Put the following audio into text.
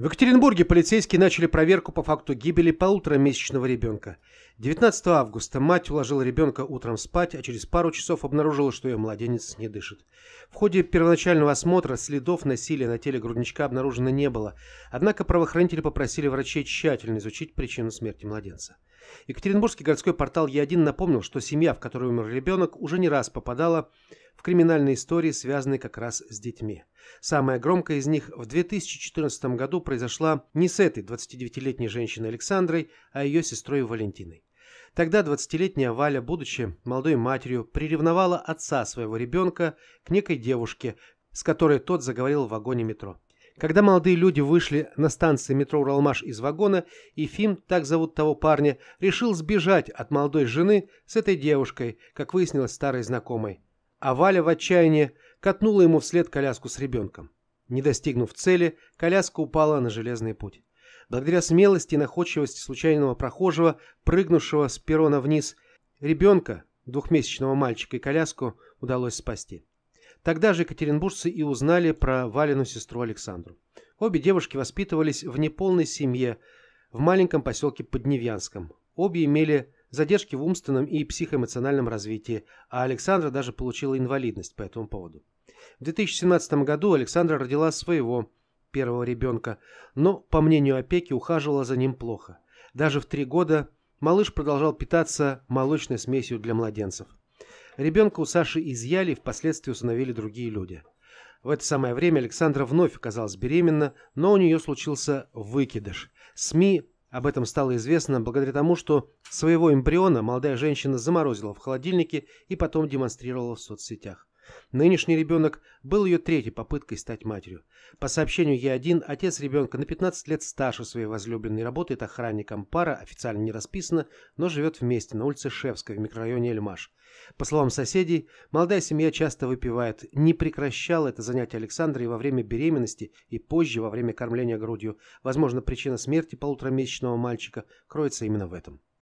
В Екатеринбурге полицейские начали проверку по факту гибели полуторамесячного ребенка. 19 августа мать уложила ребенка утром спать, а через пару часов обнаружила, что ее младенец не дышит. В ходе первоначального осмотра следов насилия на теле грудничка обнаружено не было, однако правоохранители попросили врачей тщательно изучить причину смерти младенца. Екатеринбургский городской портал Е1 напомнил, что семья, в которой умер ребенок, уже не раз попадала в криминальной истории связаны как раз с детьми. Самая громкая из них в 2014 году произошла не с этой 29-летней женщиной Александрой, а ее сестрой Валентиной. Тогда 20-летняя Валя, будучи молодой матерью, приревновала отца своего ребенка к некой девушке, с которой тот заговорил в вагоне метро. Когда молодые люди вышли на станции метро «Уралмаш» из вагона, Ефим, так зовут того парня, решил сбежать от молодой жены с этой девушкой, как выяснилось старой знакомой а Валя в отчаянии катнула ему вслед коляску с ребенком. Не достигнув цели, коляска упала на железный путь. Благодаря смелости и находчивости случайного прохожего, прыгнувшего с перона вниз, ребенка, двухмесячного мальчика и коляску удалось спасти. Тогда же екатеринбуржцы и узнали про Валину сестру Александру. Обе девушки воспитывались в неполной семье в маленьком поселке Подневьянском. Обе имели задержки в умственном и психоэмоциональном развитии, а Александра даже получила инвалидность по этому поводу. В 2017 году Александра родила своего первого ребенка, но, по мнению опеки, ухаживала за ним плохо. Даже в три года малыш продолжал питаться молочной смесью для младенцев. Ребенка у Саши изъяли и впоследствии установили другие люди. В это самое время Александра вновь оказалась беременна, но у нее случился выкидыш. СМИ об этом стало известно благодаря тому, что своего эмбриона молодая женщина заморозила в холодильнике и потом демонстрировала в соцсетях. Нынешний ребенок был ее третьей попыткой стать матерью. По сообщению Е1, отец ребенка на 15 лет старше своей возлюбленной работает охранником пара, официально не расписана, но живет вместе на улице Шевской в микрорайоне Эльмаш. По словам соседей, молодая семья часто выпивает. Не прекращала это занятие Александра и во время беременности, и позже во время кормления грудью. Возможно, причина смерти полуторамесячного мальчика кроется именно в этом.